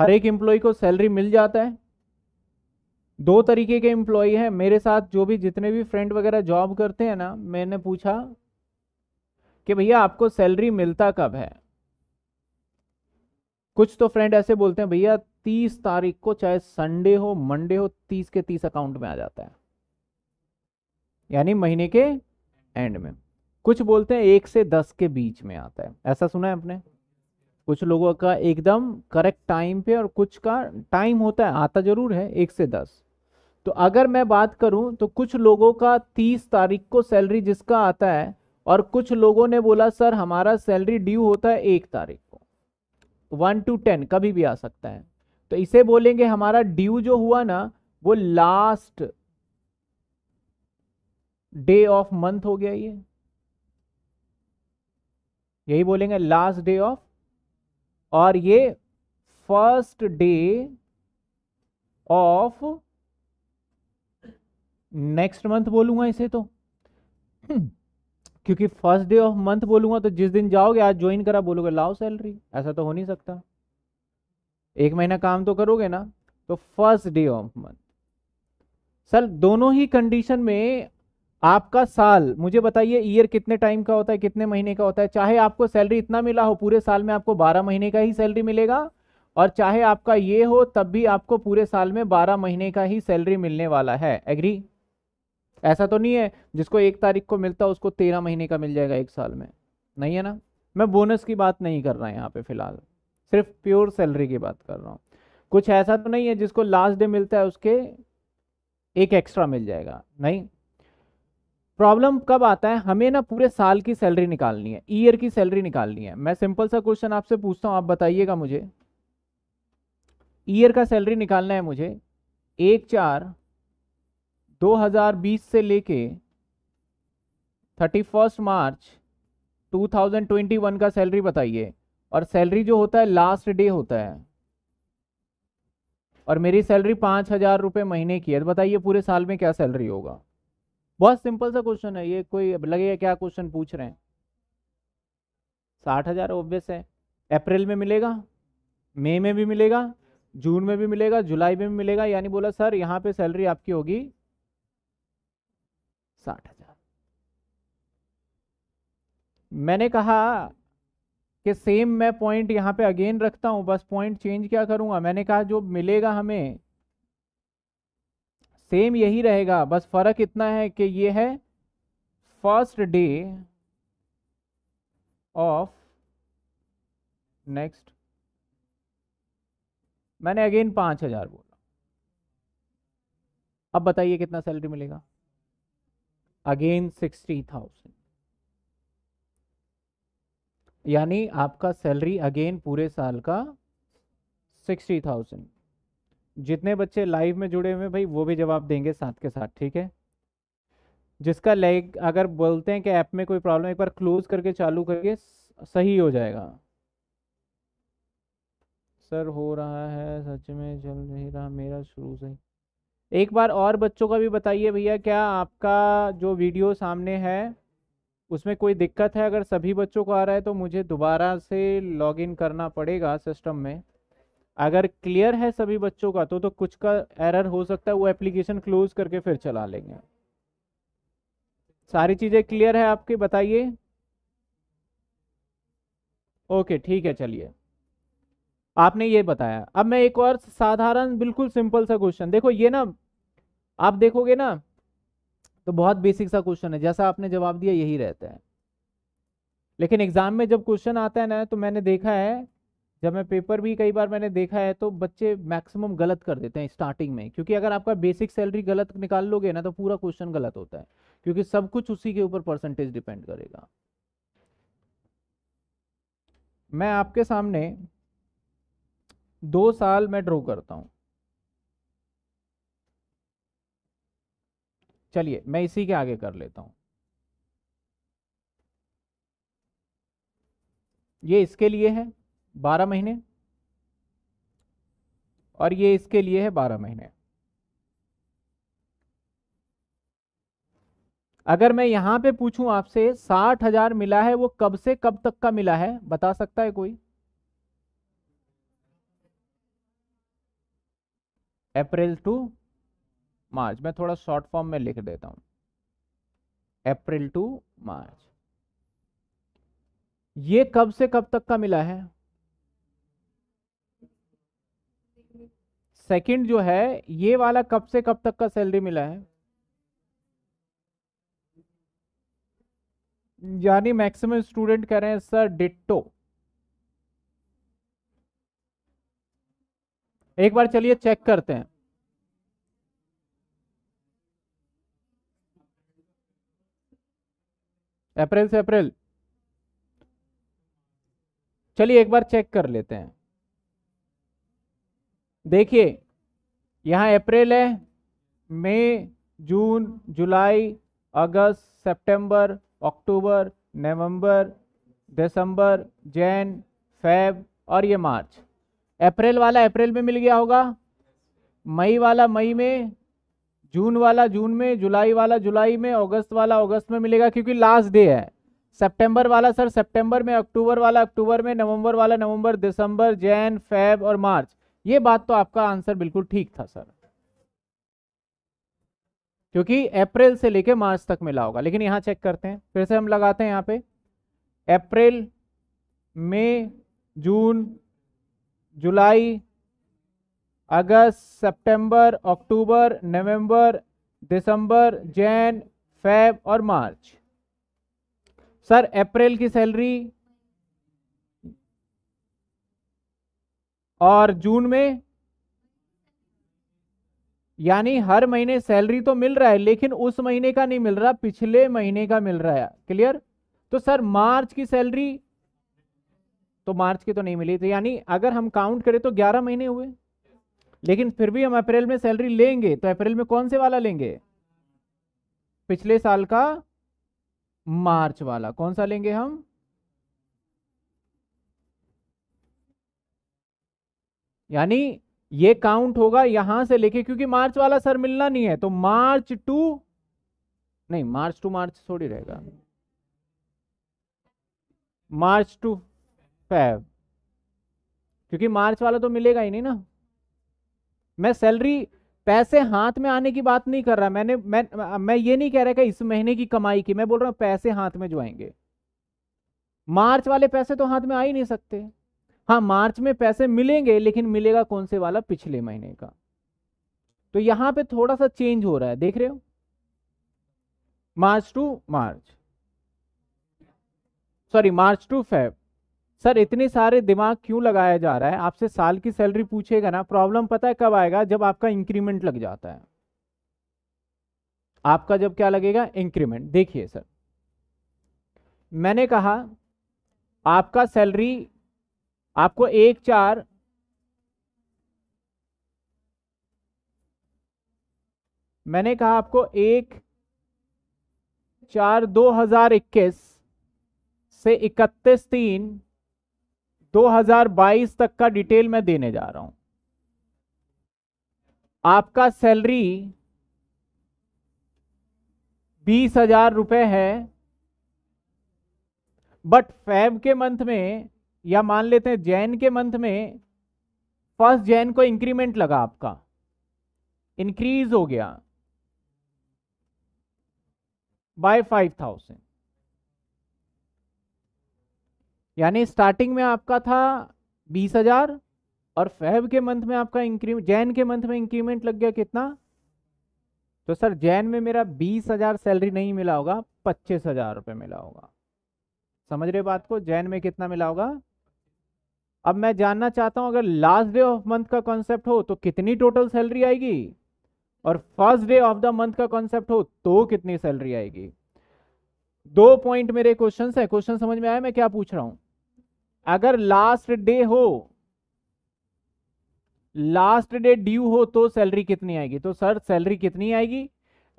हर एक एम्प्लॉय को सैलरी मिल जाता है दो तरीके के एम्प्लॉय हैं मेरे साथ जो भी जितने भी फ्रेंड वगैरह जॉब करते हैं ना मैंने पूछा कि भैया आपको सैलरी मिलता कब है कुछ तो फ्रेंड ऐसे बोलते हैं भैया तीस तारीख को चाहे संडे हो मंडे हो तीस के तीस अकाउंट में आ जाता है यानी महीने के एंड में कुछ बोलते हैं एक से दस के बीच में आता है ऐसा सुना है आपने कुछ लोगों का एकदम करेक्ट टाइम पे और कुछ का टाइम होता है आता जरूर है एक से दस तो अगर मैं बात करूं तो कुछ लोगों का तीस तारीख को सैलरी जिसका आता है और कुछ लोगों ने बोला सर हमारा सैलरी ड्यू होता है एक तारीख को वन टू टेन कभी भी आ सकता है तो इसे बोलेंगे हमारा ड्यू जो हुआ ना वो लास्ट डे ऑफ मंथ हो गया ये यही बोलेंगे लास्ट डे ऑफ और ये first day of next month बोलूंगा इसे तो हम्म, क्योंकि फर्स्ट डे ऑफ मंथ बोलूंगा तो जिस दिन जाओगे आज ज्वाइन करा बोलोगे लाओ सैलरी ऐसा तो हो नहीं सकता एक महीना काम तो करोगे ना तो first day of month sir दोनों ही कंडीशन में आपका साल मुझे बताइए ईयर कितने टाइम का होता है कितने महीने का होता है चाहे आपको सैलरी इतना मिला हो पूरे साल में आपको बारह महीने का ही सैलरी मिलेगा और चाहे आपका ये हो तब भी आपको पूरे साल में बारह महीने का ही सैलरी मिलने वाला है एग्री ऐसा तो नहीं है जिसको एक तारीख को मिलता है उसको तेरह महीने का मिल जाएगा एक साल में नहीं है ना मैं बोनस की बात नहीं कर रहा यहाँ पे फिलहाल सिर्फ प्योर सैलरी की बात कर रहा हूँ कुछ ऐसा तो नहीं है जिसको लास्ट डे मिलता है उसके एक एक्स्ट्रा मिल जाएगा नहीं प्रॉब्लम कब आता है हमें ना पूरे साल की सैलरी निकालनी है ईयर की सैलरी निकालनी है मैं सिंपल सा क्वेश्चन आपसे पूछता हूँ आप बताइएगा मुझे ईयर का सैलरी निकालना है मुझे एक चार 2020 से लेके थर्टी फर्स्ट मार्च 2021 का सैलरी बताइए और सैलरी जो होता है लास्ट डे होता है और मेरी सैलरी पाँच हज़ार रुपये महीने की है तो बताइए पूरे साल में क्या सैलरी होगा बहुत सिंपल सा क्वेश्चन है ये कोई लगेगा क्या क्वेश्चन पूछ रहे हैं साठ हजार ऑब्वियस है अप्रैल में मिलेगा मई में भी मिलेगा जून में भी मिलेगा जुलाई में भी मिलेगा यानी बोला सर यहाँ पे सैलरी आपकी होगी साठ हजार मैंने कहा कि सेम मैं पॉइंट यहाँ पे अगेन रखता हूँ बस पॉइंट चेंज क्या करूँगा मैंने कहा जो मिलेगा हमें सेम यही रहेगा बस फर्क इतना है कि ये है फर्स्ट डे ऑफ नेक्स्ट मैंने अगेन पांच हजार बोला अब बताइए कितना सैलरी मिलेगा अगेन सिक्सटी थाउजेंड यानी आपका सैलरी अगेन पूरे साल का सिक्सटी थाउजेंड जितने बच्चे लाइव में जुड़े हुए हैं भाई वो भी जवाब देंगे साथ के साथ ठीक है जिसका लेग अगर बोलते हैं कि ऐप में कोई प्रॉब्लम एक बार क्लोज करके चालू करके सही हो जाएगा सर हो रहा है सच में चल नहीं रहा मेरा शुरू से एक बार और बच्चों का भी बताइए भैया क्या आपका जो वीडियो सामने है उसमें कोई दिक्कत है अगर सभी बच्चों को आ रहा है तो मुझे दोबारा से लॉगिन करना पड़ेगा सिस्टम में अगर क्लियर है सभी बच्चों का तो तो कुछ का एरर हो सकता है वो एप्लीकेशन क्लोज करके फिर चला लेंगे सारी चीज़ें क्लियर है आपके बताइए ओके ठीक है चलिए आपने ये बताया अब मैं एक और साधारण बिल्कुल सिंपल सा क्वेश्चन देखो ये ना आप देखोगे ना तो बहुत बेसिक सा क्वेश्चन है जैसा आपने जवाब दिया यही रहता है लेकिन एग्जाम में जब क्वेश्चन आता है ना तो मैंने देखा है जब मैं पेपर भी कई बार मैंने देखा है तो बच्चे मैक्सिमम गलत कर देते हैं स्टार्टिंग में क्योंकि अगर आपका बेसिक सैलरी गलत निकाल लोगे ना तो पूरा क्वेश्चन गलत होता है क्योंकि सब कुछ उसी के ऊपर परसेंटेज डिपेंड करेगा मैं आपके सामने दो साल में ड्रॉ करता हूं चलिए मैं इसी के आगे कर लेता हूं ये इसके लिए है बारह महीने और ये इसके लिए है बारह महीने अगर मैं यहां पे पूछूं आपसे साठ हजार मिला है वो कब से कब तक का मिला है बता सकता है कोई अप्रैल टू मार्च मैं थोड़ा शॉर्ट फॉर्म में लिख देता हूं अप्रैल टू मार्च ये कब से कब तक का मिला है सेकंड जो है ये वाला कब से कब तक का सैलरी मिला है यानी मैक्सिमम स्टूडेंट कह रहे हैं सर डिट्टो एक बार चलिए चेक करते हैं अप्रैल से अप्रैल चलिए एक बार चेक कर लेते हैं देखिए यहाँ अप्रैल है मई जून जुलाई अगस्त सितंबर, अक्टूबर नवंबर दिसंबर जैन फेब और ये मार्च अप्रैल वाला अप्रैल में मिल गया होगा मई वाला मई में जून वाला जून में जुलाई वाला जुलाई में अगस्त वाला अगस्त में मिलेगा क्योंकि लास्ट डे है सितंबर वाला सर सितंबर में अक्टूबर वाला अक्टूबर में नवंबर वाला नवंबर दिसंबर जैन फेब और मार्च ये बात तो आपका आंसर बिल्कुल ठीक था सर क्योंकि अप्रैल से लेके मार्च तक मिला होगा लेकिन यहां चेक करते हैं फिर से हम लगाते हैं यहां पे अप्रैल मई जून जुलाई अगस्त सितंबर, अक्टूबर नवंबर दिसंबर जैन फेब और मार्च सर अप्रैल की सैलरी और जून में यानी हर महीने सैलरी तो मिल रहा है लेकिन उस महीने का नहीं मिल रहा पिछले महीने का मिल रहा है क्लियर तो सर मार्च की सैलरी तो मार्च की तो नहीं मिली तो यानी अगर हम काउंट करें तो 11 महीने हुए लेकिन फिर भी हम अप्रैल में सैलरी लेंगे तो अप्रैल में कौन से वाला लेंगे पिछले साल का मार्च वाला कौन सा लेंगे हम यानी ये काउंट होगा यहां से लेके क्योंकि मार्च वाला सर मिलना नहीं है तो मार्च टू नहीं मार्च टू मार्च थोड़ी रहेगा मार्च टू फेब क्योंकि मार्च वाला तो मिलेगा ही नहीं ना मैं सैलरी पैसे हाथ में आने की बात नहीं कर रहा मैंने मैं मैं ये नहीं कह रहा कि इस महीने की कमाई की मैं बोल रहा हूं पैसे हाथ में जो आएंगे मार्च वाले पैसे तो हाथ में आ ही नहीं सकते हाँ मार्च में पैसे मिलेंगे लेकिन मिलेगा कौन से वाला पिछले महीने का तो यहां पे थोड़ा सा चेंज हो रहा है देख रहे हो March to March sorry March to Feb sir इतने सारे दिमाग क्यों लगाया जा रहा है आपसे साल की सैलरी पूछेगा ना प्रॉब्लम पता है कब आएगा जब आपका इंक्रीमेंट लग जाता है आपका जब क्या लगेगा इंक्रीमेंट देखिए सर मैंने कहा आपका सैलरी आपको एक चार मैंने कहा आपको एक चार दो हजार इक्कीस से इकतीस तीन दो हजार बाईस तक का डिटेल मैं देने जा रहा हूं आपका सैलरी बीस हजार रुपये है बट फैब के मंथ में या मान लेते हैं जैन के मंथ में फर्स्ट जैन को इंक्रीमेंट लगा आपका इंक्रीज हो गया बाय फाइव थाउजेंड यानी स्टार्टिंग में आपका था बीस हजार और फेब के मंथ में आपका इंक्रीमेंट जैन के मंथ में इंक्रीमेंट लग गया कितना तो सर जैन में मेरा बीस हजार सैलरी नहीं मिला होगा पच्चीस हजार रुपये मिला होगा समझ रहे बात को जैन में कितना मिला होगा अब मैं जानना चाहता हूं अगर लास्ट डे ऑफ मंथ का कॉन्सेप्ट हो तो कितनी टोटल सैलरी आएगी और first day of the month का कॉन्सेप्ट हो तो कितनी सैलरी आएगी दो पॉइंट मेरे क्वेश्चन है क्वेश्चन समझ में आया मैं क्या पूछ रहा हूं अगर लास्ट डे हो लास्ट डे ड्यू हो तो सैलरी कितनी आएगी तो सर सैलरी कितनी आएगी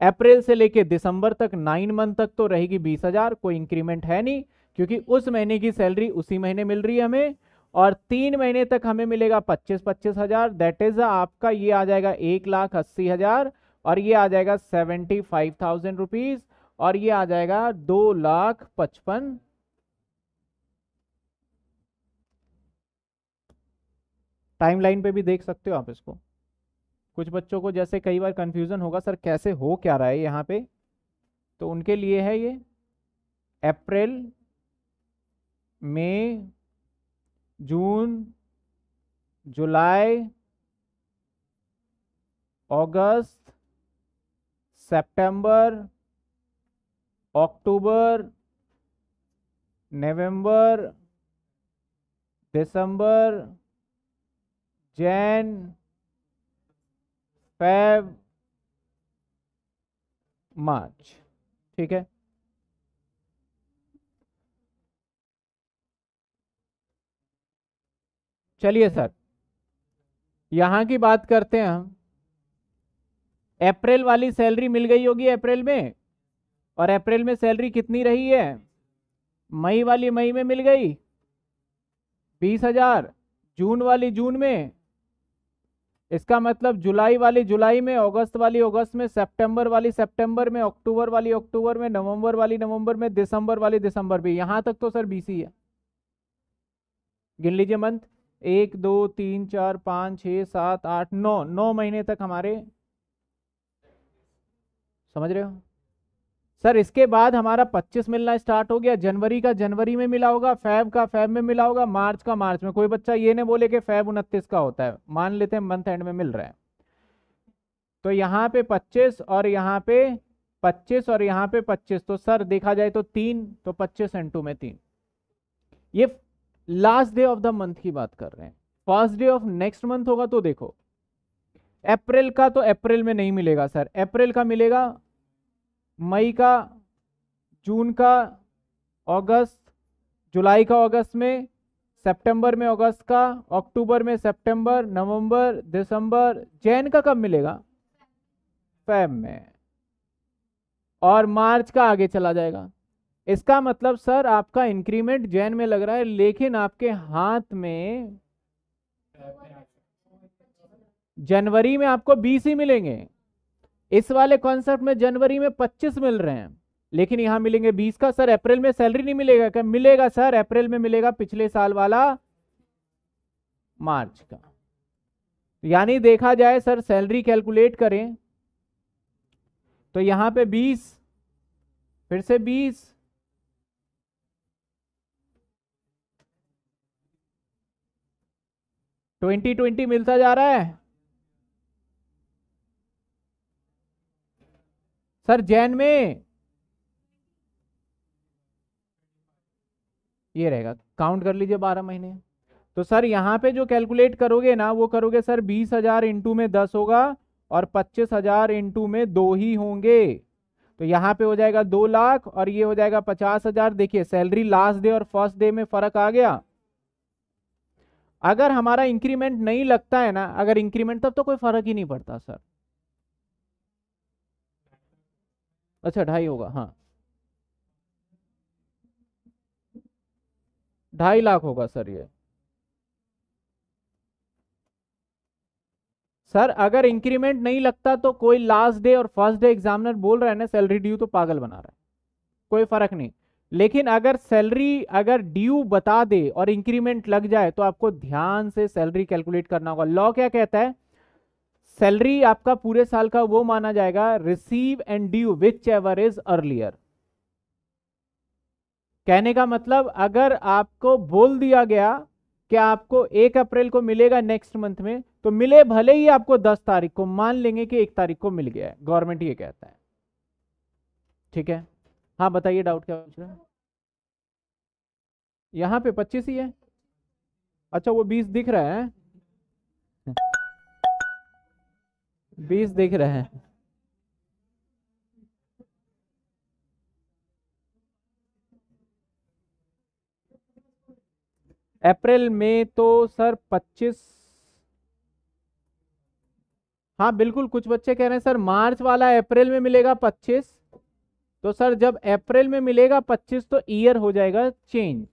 अप्रैल से लेके दिसंबर तक नाइन मंथ तक तो रहेगी बीस हजार कोई इंक्रीमेंट है नहीं क्योंकि उस महीने की सैलरी उसी महीने मिल रही है हमें और तीन महीने तक हमें मिलेगा पच्चीस पच्चीस हजार दैट इज आपका ये आ जाएगा एक लाख अस्सी हजार और ये आ जाएगा सेवेंटी फाइव थाउजेंड रुपीज और ये आ जाएगा दो लाख पचपन टाइमलाइन पे भी देख सकते हो आप इसको कुछ बच्चों को जैसे कई बार कंफ्यूजन होगा सर कैसे हो क्या रहा है यहाँ पे तो उनके लिए है ये अप्रैल मई जून जुलाई अगस्त सितंबर, अक्टूबर नवंबर, दिसंबर जैन फेब मार्च ठीक है चलिए सर यहां की बात करते हैं हम अप्रैल वाली सैलरी मिल गई होगी अप्रैल में और अप्रैल में सैलरी कितनी रही है मई वाली मई में मिल गई बीस हजार जून वाली जून में इसका मतलब जुलाई वाली जुलाई में अगस्त वाली अगस्त में सितंबर वाली सितंबर में अक्टूबर वाली अक्टूबर में नवंबर वाली नवंबर में दिसंबर वाली दिसंबर भी यहां तक तो सर बीसी है गिन लीजिए मंथ एक दो तीन चार पाँच छः सात आठ नौ नौ महीने तक हमारे समझ रहे हो सर इसके बाद हमारा 25 मिलना स्टार्ट हो गया जनवरी का जनवरी में मिला होगा फैब का फैब में मिला होगा मार्च का मार्च में कोई बच्चा ये नहीं बोले कि फैब उनतीस का होता है मान लेते हैं मंथ एंड में मिल रहा है तो यहाँ पे 25 और यहाँ पे 25 और यहाँ पे 25 तो सर देखा जाए तो तीन तो 25 एंड में तीन ये last day of the month की बात कर रहे हैं first day of next month होगा तो देखो अप्रैल का तो अप्रैल में नहीं मिलेगा सर अप्रैल का मिलेगा मई का जून का अगस्त जुलाई का अगस्त में सितंबर में अगस्त का अक्टूबर में सितंबर, नवंबर दिसंबर जैन का कब मिलेगा फैम में और मार्च का आगे चला जाएगा इसका मतलब सर आपका इंक्रीमेंट जैन में लग रहा है लेकिन आपके हाथ में जनवरी में आपको बीस ही मिलेंगे इस वाले कॉन्सेप्ट में जनवरी में पच्चीस मिल रहे हैं लेकिन यहां मिलेंगे बीस का सर अप्रैल में सैलरी नहीं मिलेगा क्या मिलेगा सर अप्रैल में मिलेगा पिछले साल वाला मार्च का यानी देखा जाए सर सैलरी कैलकुलेट करें तो यहां पे बीस फिर से बीस ट्वेंटी ट्वेंटी मिलता जा रहा है सर जैन में ये रहेगा काउंट कर लीजिए बारह महीने तो सर यहां पे जो कैलकुलेट करोगे ना वो करोगे सर बीस हजार इंटू में दस होगा और पच्चीस हजार इंटू में दो ही होंगे तो यहां पे हो जाएगा दो लाख और ये हो जाएगा पचास हजार देखिए सैलरी लास्ट डे और फर्स्ट डे में फर्क आ गया अगर हमारा इंक्रीमेंट नहीं लगता है ना अगर इंक्रीमेंट तब तो कोई फर्क ही नहीं पड़ता सर अच्छा ढाई होगा हाँ ढाई लाख होगा सर ये सर अगर इंक्रीमेंट नहीं लगता तो कोई लास्ट डे और फर्स्ट डे एग्जामिनर बोल रहा है ना सैलरी ड्यू तो पागल बना रहा है कोई फर्क नहीं लेकिन अगर सैलरी अगर ड्यू बता दे और इंक्रीमेंट लग जाए तो आपको ध्यान से सैलरी कैलकुलेट करना होगा लॉ क्या कहता है सैलरी आपका पूरे साल का वो माना जाएगा receive and due whichever is earlier कहने का मतलब अगर आपको बोल दिया गया कि आपको एक अप्रैल को मिलेगा नेक्स्ट मंथ में तो मिले भले ही आपको दस तारीख को मान लेंगे कि एक तारीख को मिल गया है गवर्नमेंट ये कहता है ठीक है हाँ बताइए डाउट क्या पूछ रहे हैं यहाँ पे पच्चीस ही है अच्छा वो बीस दिख रहा है बीस दिख रहे हैं अप्रैल में तो सर पच्चीस हाँ बिल्कुल कुछ बच्चे कह रहे हैं सर मार्च वाला अप्रैल में मिलेगा पच्चीस तो सर जब अप्रैल में मिलेगा 25 तो ईयर हो जाएगा चेंज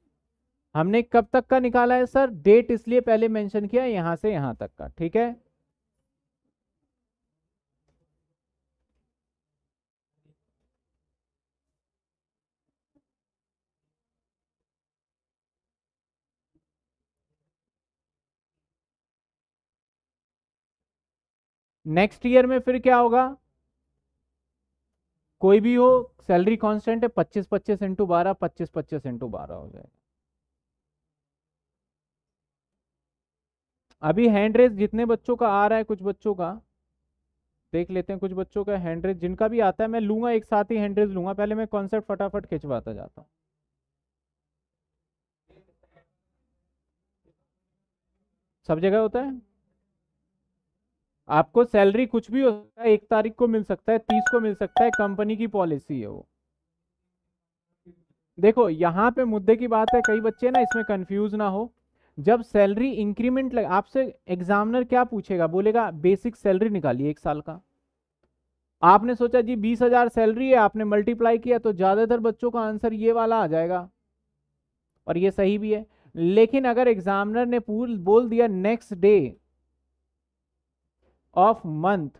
हमने कब तक का निकाला है सर डेट इसलिए पहले मेंशन किया यहां से यहां तक का ठीक है नेक्स्ट ईयर में फिर क्या होगा कोई भी हो सैलरी कांस्टेंट है पच्चीस पच्चीस इंटू बारह पच्चीस पच्चीस इंटू बारह हो जाएगा अभी हैंड रेस जितने बच्चों का आ रहा है कुछ बच्चों का देख लेते हैं कुछ बच्चों का हैंड रेस जिनका भी आता है मैं लूंगा एक साथ ही हैंड रेस लूंगा पहले मैं कॉन्सेप्ट फटाफट खिंचवाता जाता हूँ सब जगह होता है आपको सैलरी कुछ भी हो सकता है एक तारीख को मिल सकता है तीस को मिल सकता है कंपनी की पॉलिसी है वो देखो यहाँ पे मुद्दे की बात है कई बच्चे ना इसमें कंफ्यूज ना हो जब सैलरी इंक्रीमेंट लग आपसे एग्जामिनर क्या पूछेगा बोलेगा बेसिक सैलरी निकालिए एक साल का आपने सोचा जी बीस हजार सैलरी है आपने मल्टीप्लाई किया तो ज़्यादातर बच्चों का आंसर ये वाला आ जाएगा और ये सही भी है लेकिन अगर एग्जामिनर ने पूल बोल दिया नेक्स्ट डे ऑफ मंथ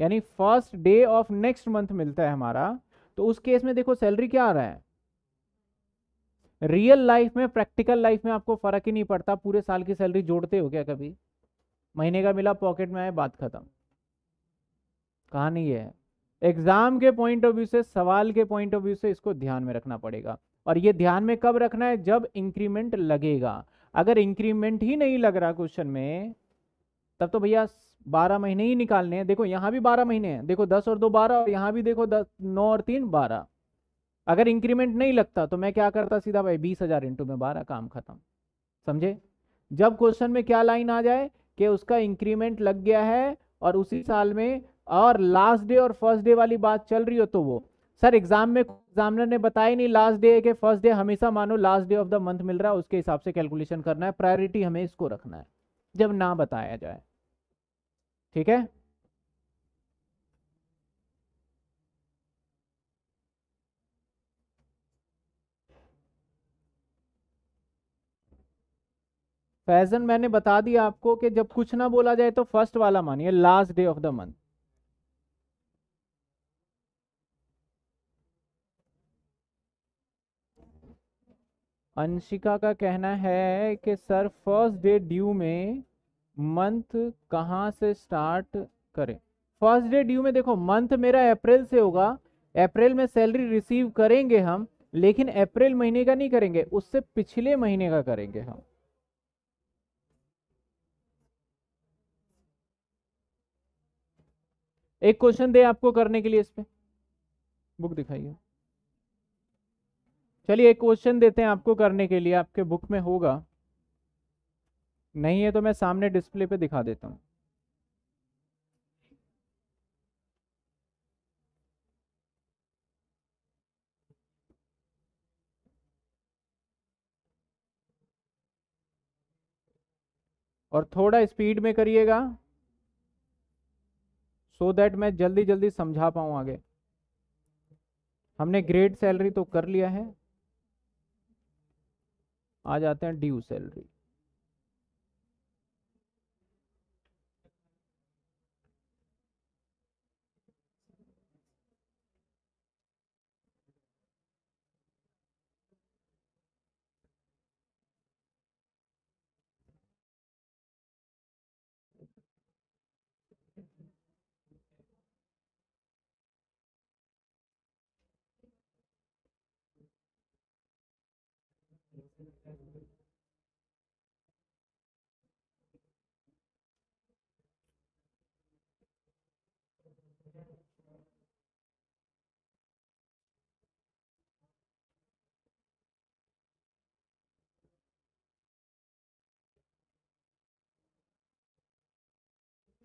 यानी first day of next month मिलता है हमारा तो उस केस में देखो सैलरी क्या आ रहा है रियल लाइफ में प्रैक्टिकल लाइफ में आपको फर्क ही नहीं पड़ता पूरे साल की सैलरी जोड़ते हो क्या कभी महीने का मिला पॉकेट में आए बात खत्म कहानी नहीं है एग्जाम के पॉइंट ऑफ व्यू से सवाल के पॉइंट ऑफ व्यू से इसको ध्यान में रखना पड़ेगा और ये ध्यान में कब रखना है जब इंक्रीमेंट लगेगा अगर इंक्रीमेंट ही नहीं लग रहा क्वेश्चन में तब तो भैया बारह महीने ही निकालने हैं देखो यहाँ भी बारह महीने हैं देखो दस और दो बारह और यहाँ भी देखो दस नौ और तीन बारह अगर इंक्रीमेंट नहीं लगता तो मैं क्या करता सीधा भाई बीस हजार इंटू में बारह काम खत्म समझे जब क्वेश्चन में क्या लाइन आ जाए कि उसका इंक्रीमेंट लग गया है और उसी साल में और लास्ट डे और फर्स्ट डे वाली बात चल रही हो तो वो सर एग्जाम में एग्जामिनर ने बताया नहीं लास्ट डे के फर्स्ट डे हमेशा मानो last day of the month मिल रहा है उसके हिसाब से कैलकुलेशन करना है प्रायोरिटी हमें इसको रखना है जब ना बताया जाए ठीक है फैजन मैंने बता दिया आपको कि जब कुछ ना बोला जाए तो फर्स्ट वाला मानिए last day of the month Anshika का कहना है कि सर फर्स्ट डे ड्यू में मंथ कहाँ से स्टार्ट करें फर्स्ट डे ड्यू में देखो मंथ मेरा अप्रैल से होगा अप्रैल में सैलरी रिसीव करेंगे हम लेकिन अप्रैल महीने का नहीं करेंगे उससे पिछले महीने का करेंगे हम एक क्वेश्चन दे आपको करने के लिए इस पे बुक दिखाइए चलिए एक क्वेश्चन देते हैं आपको करने के लिए आपके बुक में होगा नहीं है तो मैं सामने डिस्प्ले पे दिखा देता हूँ और थोड़ा स्पीड में करिएगा सो so दैट मैं जल्दी जल्दी समझा पाऊँ आगे हमने ग्रेड सैलरी तो कर लिया है आ जाते हैं ड्यू सैलरी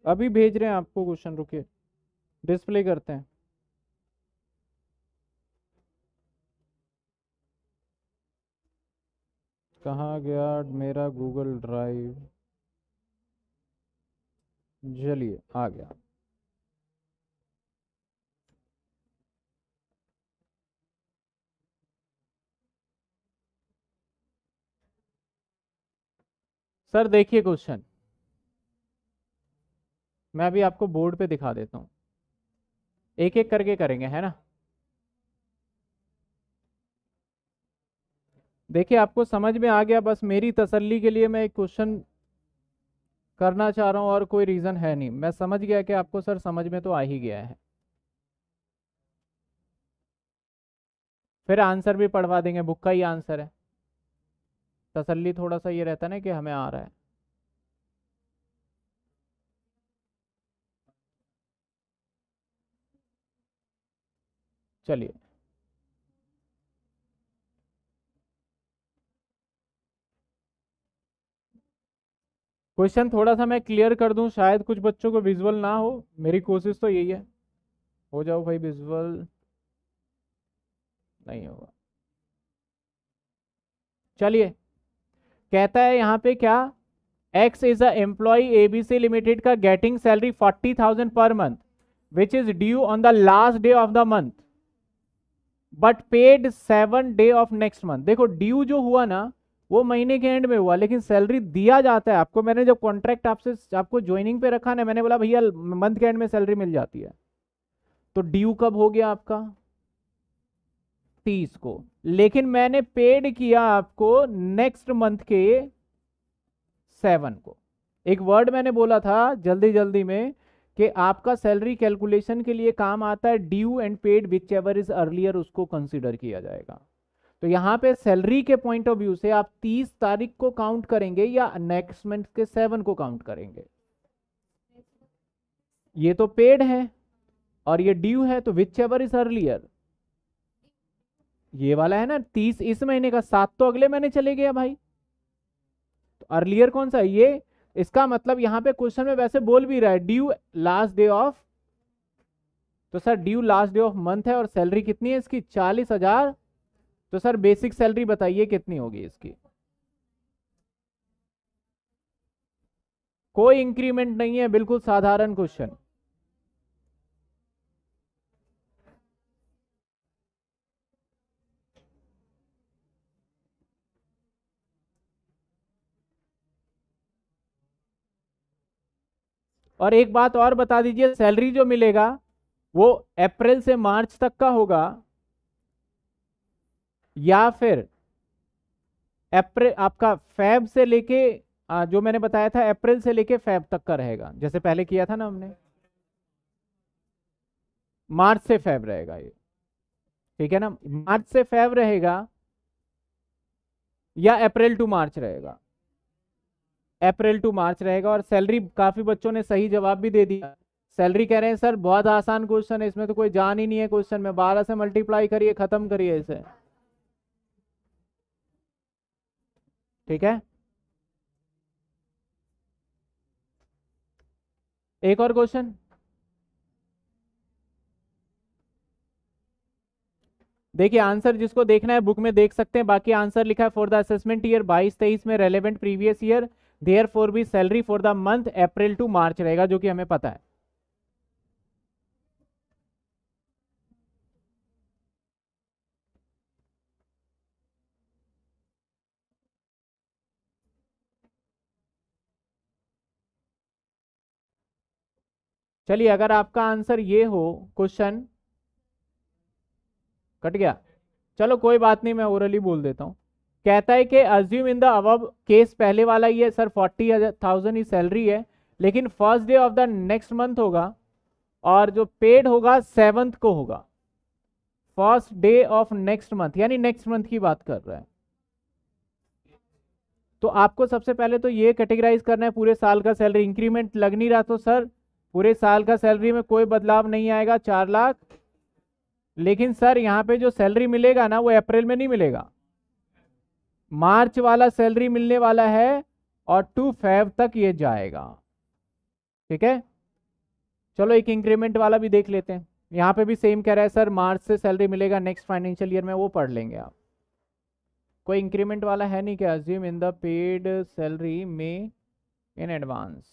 अभी भेज रहे हैं आपको क्वेश्चन रुकिए डिस्प्ले करते हैं कहाँ गया मेरा गूगल ड्राइव चलिए आ गया सर देखिए क्वेश्चन मैं अभी आपको बोर्ड पे दिखा देता हूँ एक एक करके करेंगे है ना देखिए आपको समझ में आ गया बस मेरी तसल्ली के लिए मैं एक क्वेश्चन करना चाह रहा हूँ और कोई रीज़न है नहीं मैं समझ गया कि आपको सर समझ में तो आ ही गया है फिर आंसर भी पढ़वा देंगे बुक का ही आंसर है तसल्ली थोड़ा सा ये रहता है ना कि हमें आ रहा है चलिए क्वेश्चन थोड़ा सा मैं क्लियर कर दूं शायद कुछ बच्चों को विजुअल ना हो मेरी कोशिश तो यही है हो जाओ भाई विजुअल नहीं होगा चलिए कहता है यहाँ पे क्या X is a employ ABC limited का getting salary forty thousand per month which is due on the last day of the month but paid seven day of next month देखो ड्यू जो हुआ ना वो महीने के एंड में हुआ लेकिन सैलरी दिया जाता है आपको मैंने जब कॉन्ट्रैक्ट आपसे आपको ज्वाइनिंग पे रखा ना मैंने बोला भैया मंथ के एंड में सैलरी मिल जाती है तो ड्यू कब हो गया आपका तीस को लेकिन मैंने पेड किया आपको नेक्स्ट मंथ के सेवन को एक वर्ड मैंने बोला था जल्दी जल्दी में कि आपका सैलरी कैलकुलेशन के लिए काम आता है due and paid whichever is earlier उसको कंसिडर किया जाएगा तो यहाँ पे सैलरी के पॉइंट ऑफ व्यू से आप 30 तारीख को काउंट करेंगे या नेक्स्ट मंथ के सेवन को काउंट करेंगे ये तो पेड है और ये ड्यू है तो विच एवर इज अर्लियर ये वाला है ना तीस इस महीने का सात तो अगले महीने चले गया भाई तो अर्लियर कौन सा ये इसका मतलब यहां पे क्वेश्चन में वैसे बोल भी रहा है ड्यू लास्ट डे ऑफ तो sir due last day of month है और सैलरी कितनी है इसकी चालीस हजार तो सर बेसिक सैलरी बताइए कितनी होगी इसकी कोई इंक्रीमेंट नहीं है बिल्कुल साधारण क्वेश्चन और एक बात और बता दीजिए सैलरी जो मिलेगा वो अप्रैल से मार्च तक का होगा या फिर अप्रैल आपका फैब से लेके जो मैंने बताया था अप्रैल से लेके फैब तक का रहेगा जैसे पहले किया था ना हमने मार्च से फैब रहेगा ये ठीक है ना मार्च से फैब रहेगा या अप्रैल टू मार्च रहेगा अप्रैल टू मार्च रहेगा और सैलरी काफ़ी बच्चों ने सही जवाब भी दे दिया सैलरी कह रहे हैं सर बहुत आसान क्वेश्चन है इसमें तो कोई जान ही नहीं है क्वेश्चन में बारह से मल्टीप्लाई करिए ख़त्म करिए इसे ठीक है एक और क्वेश्चन देखिए आंसर जिसको देखना है बुक में देख सकते हैं बाकी आंसर लिखा है फॉर द असेसमेंट ईयर 22 23 में relevant previous year therefore भी salary for the month April to March रहेगा जो कि हमें पता है चलिए अगर आपका आंसर ये हो क्वेश्चन कट गया चलो कोई बात नहीं मैं ओरली बोल देता हूँ कहता है कि अज्यूम इन द अब केस पहले वाला ही है सर फोर्टी थाउजेंड ही सैलरी है लेकिन first day of the next month होगा और जो पेड होगा सेवन्थ को होगा first day of next month यानी नेक्स्ट मंथ की बात कर रहा है तो आपको सबसे पहले तो ये कैटेगराइज करना है पूरे साल का सैलरी इंक्रीमेंट लग नहीं रहा तो सर पूरे साल का सैलरी में कोई बदलाव नहीं आएगा चार लाख लेकिन सर यहाँ पे जो सैलरी मिलेगा ना वो अप्रैल में नहीं मिलेगा मार्च वाला सैलरी मिलने वाला है और टू फाइव तक ये जाएगा ठीक है चलो एक इंक्रीमेंट वाला भी देख लेते हैं यहाँ पे भी सेम कह रहा है सर मार्च से सैलरी मिलेगा नेक्स्ट फाइनेंशियल ईयर में वो पढ़ लेंगे आप कोई इंक्रीमेंट वाला है नहीं क्या assume in the paid salary may in advance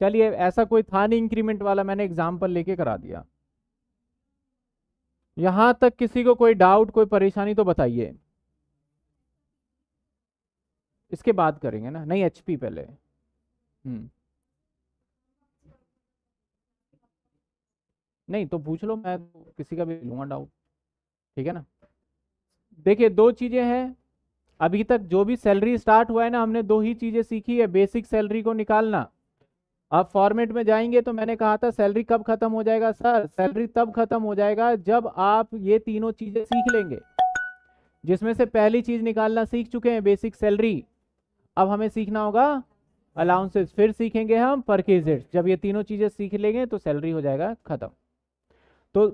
चलिए ऐसा कोई था नहीं इंक्रीमेंट वाला मैंने एग्जाम्पल लेके करा दिया यहां तक किसी को कोई डाउट कोई परेशानी तो बताइए इसके बाद करेंगे ना नहीं एचपी पहले हम्म नहीं तो पूछ लो मैं तो किसी का भी लूंगा डाउट ठीक है ना देखिए दो चीजें हैं अभी तक जो भी सैलरी स्टार्ट हुआ है ना हमने दो ही चीजें सीखी है बेसिक सैलरी को निकालना आप फॉर्मेट में जाएंगे तो मैंने कहा था सैलरी कब खत्म हो जाएगा सर सैलरी तब खत्म हो जाएगा जब आप ये तीनों चीजें सीख लेंगे जिसमें से पहली चीज निकालना सीख चुके हैं बेसिक सैलरी अब हमें सीखना होगा अलाउंसेस फिर सीखेंगे हम परकेजेट्स जब ये तीनों चीजें सीख लेंगे तो सैलरी हो जाएगा खत्म तो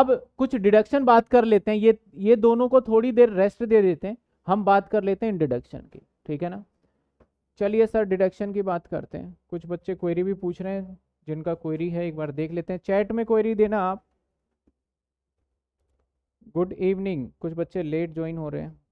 अब कुछ डिडक्शन बात कर लेते हैं ये ये दोनों को थोड़ी देर रेस्ट दे देते हैं हम बात कर लेते हैं डिडक्शन की ठीक है ना चलिए सर डिडक्शन की बात करते हैं कुछ बच्चे क्वेरी भी पूछ रहे हैं जिनका क्वेरी है एक बार देख लेते हैं चैट में क्वेरी देना आप गुड इवनिंग कुछ बच्चे लेट ज्वाइन हो रहे हैं